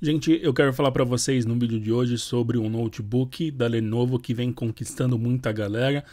Gente, eu quero falar para vocês no vídeo de hoje sobre um notebook da Lenovo que vem conquistando muita galera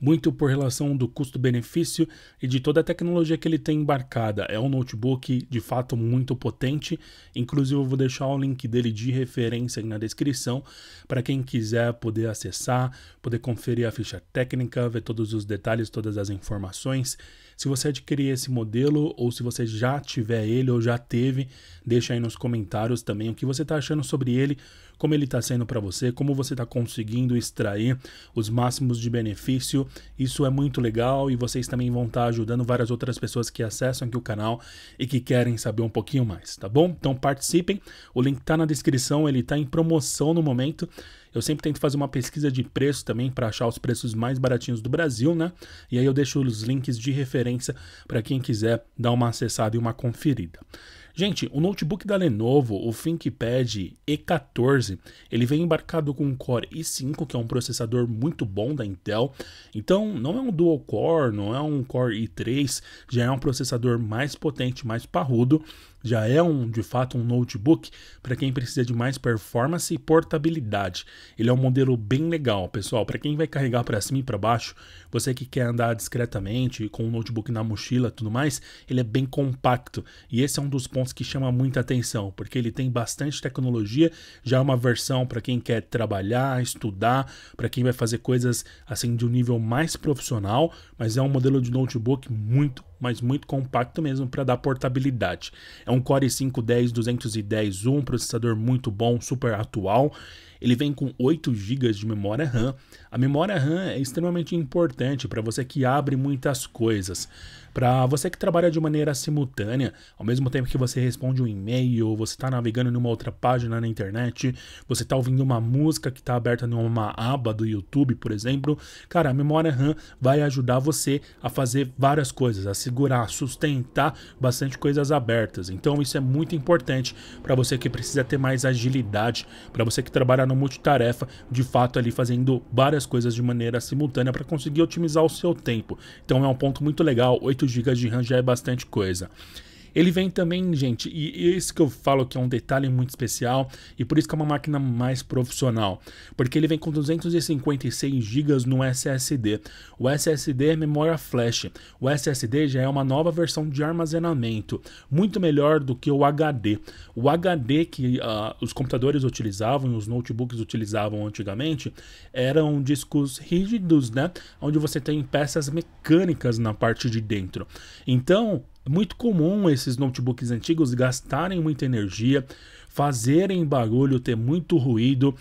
muito por relação do custo-benefício e de toda a tecnologia que ele tem embarcada. É um notebook de fato muito potente, inclusive eu vou deixar o link dele de referência aqui na descrição para quem quiser poder acessar, poder conferir a ficha técnica, ver todos os detalhes, todas as informações. Se você adquirir esse modelo ou se você já tiver ele ou já teve, deixa aí nos comentários também o que você está achando sobre ele como ele está sendo para você, como você está conseguindo extrair os máximos de benefício. Isso é muito legal e vocês também vão estar tá ajudando várias outras pessoas que acessam aqui o canal e que querem saber um pouquinho mais, tá bom? Então participem. O link está na descrição, ele está em promoção no momento. Eu sempre tento fazer uma pesquisa de preço também para achar os preços mais baratinhos do Brasil, né? E aí eu deixo os links de referência para quem quiser dar uma acessada e uma conferida. Gente, o notebook da Lenovo, o ThinkPad E14, ele vem embarcado com um Core i5, que é um processador muito bom da Intel. Então, não é um dual core, não é um Core i3, já é um processador mais potente, mais parrudo, já é um, de fato, um notebook para quem precisa de mais performance e portabilidade. Ele é um modelo bem legal, pessoal, para quem vai carregar para cima e para baixo, você que quer andar discretamente com o notebook na mochila, tudo mais, ele é bem compacto. E esse é um dos pontos pontos que chama muita atenção, porque ele tem bastante tecnologia, já é uma versão para quem quer trabalhar, estudar, para quem vai fazer coisas assim de um nível mais profissional, mas é um modelo de notebook muito mas muito compacto mesmo para dar portabilidade. É um Core 510 210 um processador muito bom, super atual. Ele vem com 8 GB de memória RAM. A memória RAM é extremamente importante para você que abre muitas coisas. Para você que trabalha de maneira simultânea, ao mesmo tempo que você responde um e-mail, você está navegando numa outra página na internet, você está ouvindo uma música que está aberta numa aba do YouTube, por exemplo, cara, a memória RAM vai ajudar você a fazer várias coisas, a se segurar, sustentar bastante coisas abertas. Então isso é muito importante para você que precisa ter mais agilidade, para você que trabalha no multitarefa, de fato ali fazendo várias coisas de maneira simultânea para conseguir otimizar o seu tempo. Então é um ponto muito legal, 8 GB de RAM já é bastante coisa. Ele vem também, gente, e, isso que eu falo que é um detalhe muito especial e por isso que é uma máquina mais profissional, porque ele vem com 256 GB no SSD. O SSD é memória flash. O SSD já é uma nova versão de armazenamento, muito melhor do que o HD. O HD que uh, os computadores utilizavam e os notebooks utilizavam antigamente eram discos rígidos, né, onde você tem peças mecânicas na parte de dentro. Então, é muito comum esses notebooks antigos gastarem muita energia, fazerem barulho, ter muito ruído.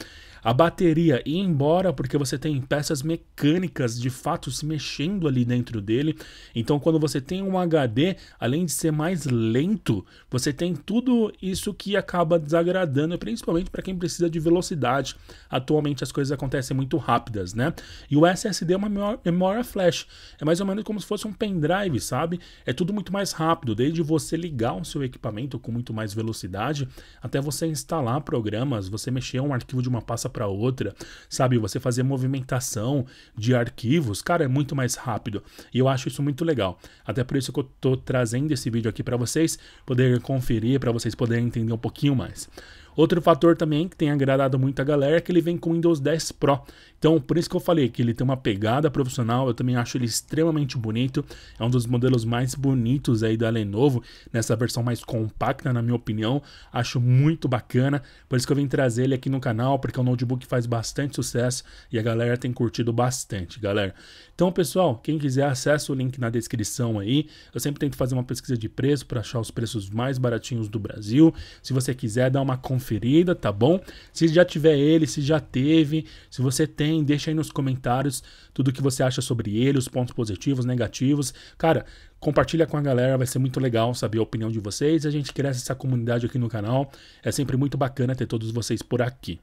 A bateria ir embora porque você tem peças mecânicas de fato se mexendo ali dentro dele. Então, quando você tem um HD, além de ser mais lento, você tem tudo isso que acaba desagradando, principalmente para quem precisa de velocidade. Atualmente as coisas acontecem muito rápidas, né? E o SSD é uma memória é flash. É mais ou menos como se fosse um pendrive, sabe? É tudo muito mais rápido, desde você ligar o seu equipamento com muito mais velocidade até você instalar programas, você mexer um arquivo de uma pasta para outra, sabe? Você fazer movimentação de arquivos, cara, é muito mais rápido. E eu acho isso muito legal. Até por isso que eu tô trazendo esse vídeo aqui para vocês poderem conferir, para vocês poderem entender um pouquinho mais. Outro fator também que tem agradado muito a galera é que ele vem com Windows 10 Pro. Então, por isso que eu falei que ele tem uma pegada profissional, eu também acho ele extremamente bonito. É um dos modelos mais bonitos aí da Lenovo, nessa versão mais compacta, na minha opinião. Acho muito bacana, por isso que eu vim trazer ele aqui no canal, porque é um notebook que faz bastante sucesso e a galera tem curtido bastante, galera. Então, pessoal, quem quiser, acessa o link na descrição aí. Eu sempre tento fazer uma pesquisa de preço para achar os preços mais baratinhos do Brasil. Se você quiser, dá uma conferida, tá bom? Se já tiver ele, se já teve, se você tem tem, deixa aí nos comentários tudo que você acha sobre ele, os pontos positivos, negativos. Cara, compartilha com a galera, vai ser muito legal saber a opinião de vocês. A gente cresce essa comunidade aqui no canal. É sempre muito bacana ter todos vocês por aqui.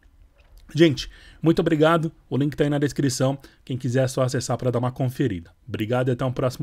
Gente, muito obrigado. O link está aí na descrição. Quem quiser é só acessar para dar uma conferida. Obrigado e até o próximo